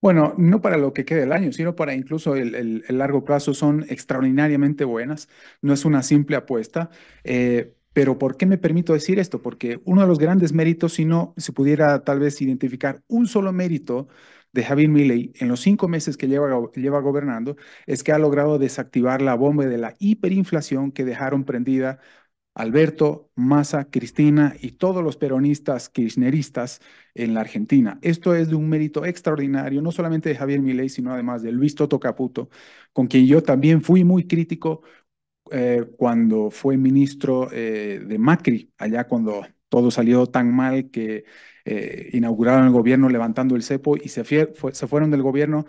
Bueno, no para lo que quede el año, sino para incluso el, largo plazo son extraordinariamente buenas, no es una simple apuesta. Eh, pero ¿por qué me permito decir esto? Porque uno de los grandes méritos, si no se pudiera tal vez identificar un solo mérito de Javier Milley en los cinco meses que lleva, lleva gobernando, es que ha logrado desactivar la bomba de la hiperinflación que dejaron prendida Alberto, Massa, Cristina y todos los peronistas kirchneristas en la Argentina. Esto es de un mérito extraordinario, no solamente de Javier Milei, sino además de Luis Toto Caputo, con quien yo también fui muy crítico eh, cuando fue ministro eh, de Macri, allá cuando todo salió tan mal que eh, inauguraron el gobierno levantando el cepo y se, se fueron del gobierno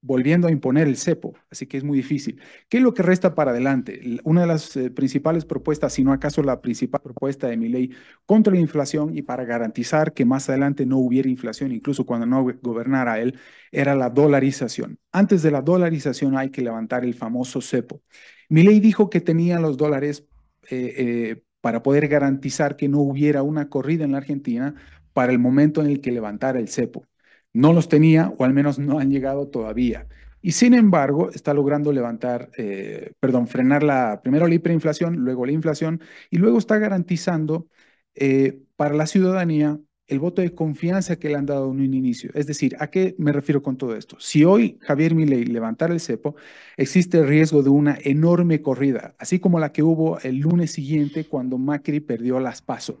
volviendo a imponer el cepo, así que es muy difícil. ¿Qué es lo que resta para adelante? Una de las eh, principales propuestas, si no acaso la principal propuesta de mi ley contra la inflación y para garantizar que más adelante no hubiera inflación, incluso cuando no gobernara él, era la dolarización. Antes de la dolarización hay que levantar el famoso cepo. Mi ley dijo que tenía los dólares eh, eh, para poder garantizar que no hubiera una corrida en la Argentina para el momento en el que levantara el cepo no los tenía o al menos no han llegado todavía. Y sin embargo, está logrando levantar, eh, perdón, frenar la, primero la hiperinflación, luego la inflación, y luego está garantizando eh, para la ciudadanía el voto de confianza que le han dado en un inicio. Es decir, ¿a qué me refiero con todo esto? Si hoy Javier Milei levantara el cepo, existe el riesgo de una enorme corrida, así como la que hubo el lunes siguiente cuando Macri perdió las PASO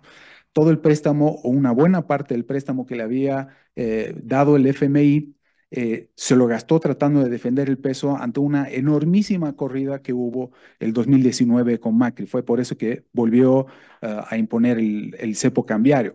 todo el préstamo o una buena parte del préstamo que le había eh, dado el FMI, eh, se lo gastó tratando de defender el peso ante una enormísima corrida que hubo el 2019 con Macri. Fue por eso que volvió eh, a imponer el cepo cambiario.